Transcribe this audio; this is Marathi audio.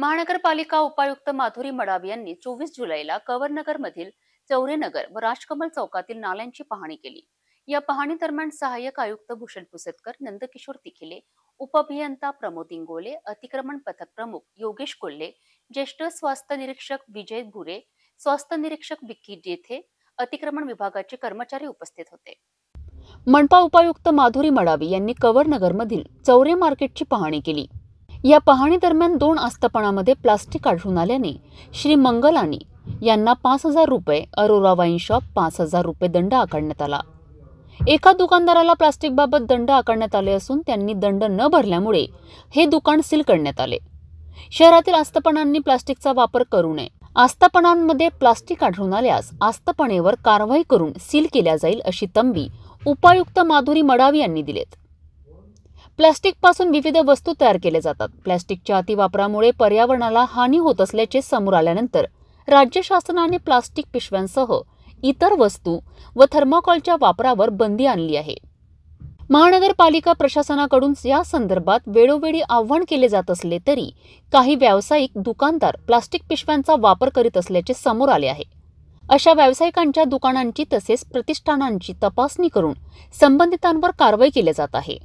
महानगरपालिका उपायुक्त माधुरी मडावी यांनी चोवीस जुलैला कवरनगर मधील चौरेनगर व राजकमल चौकातील नाल्यांची पाहणी केली या पाहणी दरम्यान सहाय्यक आयुक्त भूषण पुसतकर नंदकिशोर तिखिले उपअभियंता प्रमोद इंगोले अतिक्रमण पथक प्रमुख योगेश कोल्हे ज्येष्ठ स्वास्थ्य निरीक्षक विजय भुरे स्वास्थ्य निरीक्षक विक्की जेथे अतिक्रमण विभागाचे कर्मचारी उपस्थित होते मनपा उपायुक्त माधुरी मडावी यांनी कवरनगरमधील चौरे मार्केटची पाहणी केली या पाहणीदरम्यान दोन आस्थापनामध्ये प्लास्टिक आढळून आल्याने श्री मंगलानी यांना पाच हजार रुपये अरोरा वाईन शॉप पाच हजार रुपये दंड आकारण्यात आला एका दुकानदाराला प्लास्टिकबाबत दंड आकारण्यात आले असून त्यांनी दंड न भरल्यामुळे हे दुकान सील करण्यात आले शहरातील आस्थापनांनी प्लास्टिकचा वापर करू नये आस्थापनांमध्ये प्लास्टिक आढळून आल्यास आस्थापनेवर कारवाई करून सील केल्या जाईल अशी तंबी उपायुक्त माधुरी मडावी यांनी दिलेत प्लॅस्टिकपासून विविध वस्तू तयार केल्या जातात प्लास्टिकच्या अतिवापरामुळे पर्यावरणाला हानी होत असल्याचे समोर आल्यानंतर राज्य शासनाने प्लास्टिक पिशव्यांसह इतर वस्तू व थर्माकॉलच्या वापरावर बंदी आणली आहे महानगरपालिका प्रशासनाकडून या संदर्भात वेळोवेळी आव्हान केले जात असले तरी काही व्यावसायिक दुकानदार प्लास्टिक पिशव्यांचा वापर करीत असल्याचे समोर आले आहे अशा व्यावसायिकांच्या दुकानांची तसेच प्रतिष्ठानांची तपासणी करून संबंधितांवर कारवाई केली जात आहे